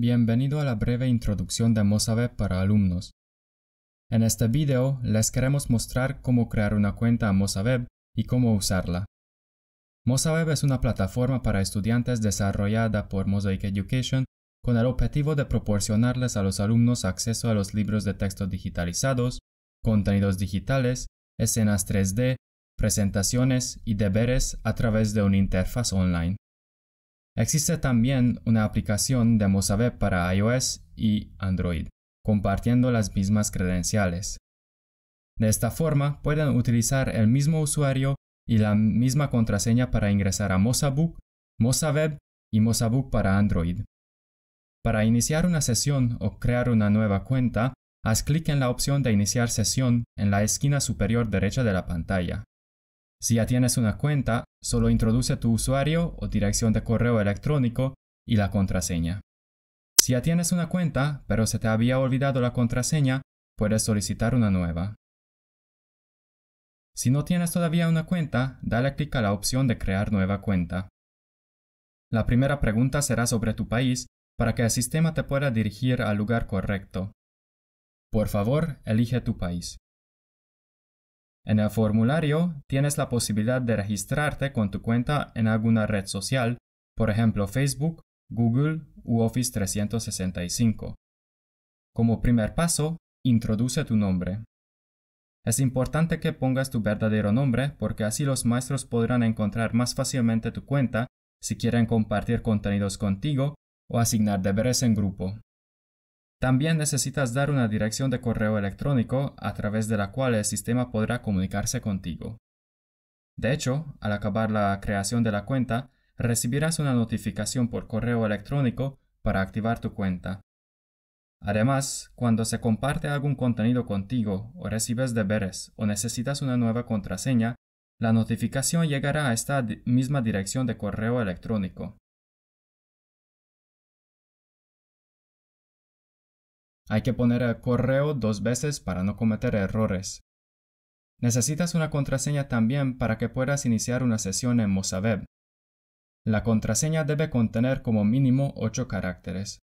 Bienvenido a la breve introducción de MozaWeb para alumnos. En este video les queremos mostrar cómo crear una cuenta a Web y cómo usarla. Mosaweb es una plataforma para estudiantes desarrollada por Mosaic Education con el objetivo de proporcionarles a los alumnos acceso a los libros de texto digitalizados, contenidos digitales, escenas 3D, presentaciones y deberes a través de una interfaz online. Existe también una aplicación de MozaWeb para iOS y Android, compartiendo las mismas credenciales. De esta forma, pueden utilizar el mismo usuario y la misma contraseña para ingresar a MozaBook, MozaWeb y MozaBook para Android. Para iniciar una sesión o crear una nueva cuenta, haz clic en la opción de Iniciar sesión en la esquina superior derecha de la pantalla. Si ya tienes una cuenta, solo introduce tu usuario o dirección de correo electrónico y la contraseña. Si ya tienes una cuenta, pero se te había olvidado la contraseña, puedes solicitar una nueva. Si no tienes todavía una cuenta, dale clic a la opción de crear nueva cuenta. La primera pregunta será sobre tu país para que el sistema te pueda dirigir al lugar correcto. Por favor, elige tu país. En el formulario tienes la posibilidad de registrarte con tu cuenta en alguna red social, por ejemplo Facebook, Google u Office 365. Como primer paso, introduce tu nombre. Es importante que pongas tu verdadero nombre porque así los maestros podrán encontrar más fácilmente tu cuenta si quieren compartir contenidos contigo o asignar deberes en grupo. También necesitas dar una dirección de correo electrónico a través de la cual el sistema podrá comunicarse contigo. De hecho, al acabar la creación de la cuenta, recibirás una notificación por correo electrónico para activar tu cuenta. Además, cuando se comparte algún contenido contigo o recibes deberes o necesitas una nueva contraseña, la notificación llegará a esta misma dirección de correo electrónico. Hay que poner el correo dos veces para no cometer errores. Necesitas una contraseña también para que puedas iniciar una sesión en MozaWeb. La contraseña debe contener como mínimo 8 caracteres.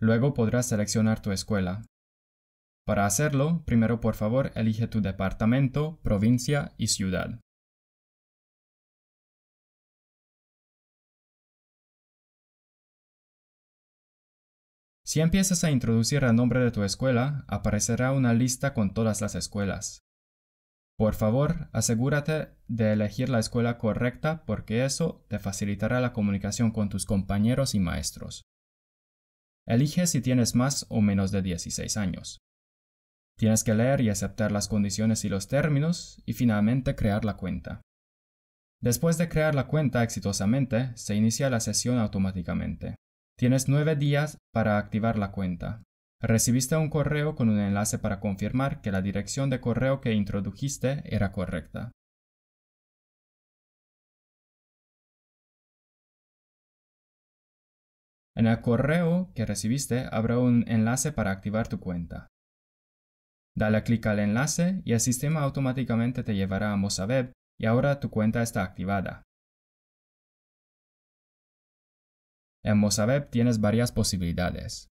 Luego podrás seleccionar tu escuela. Para hacerlo, primero por favor elige tu departamento, provincia y ciudad. Si empiezas a introducir el nombre de tu escuela, aparecerá una lista con todas las escuelas. Por favor, asegúrate de elegir la escuela correcta porque eso te facilitará la comunicación con tus compañeros y maestros. Elige si tienes más o menos de 16 años. Tienes que leer y aceptar las condiciones y los términos y finalmente crear la cuenta. Después de crear la cuenta exitosamente, se inicia la sesión automáticamente. Tienes nueve días para activar la cuenta. Recibiste un correo con un enlace para confirmar que la dirección de correo que introdujiste era correcta. En el correo que recibiste habrá un enlace para activar tu cuenta. Dale clic al enlace y el sistema automáticamente te llevará a MozaWeb y ahora tu cuenta está activada. En Mozabeb tienes varias posibilidades.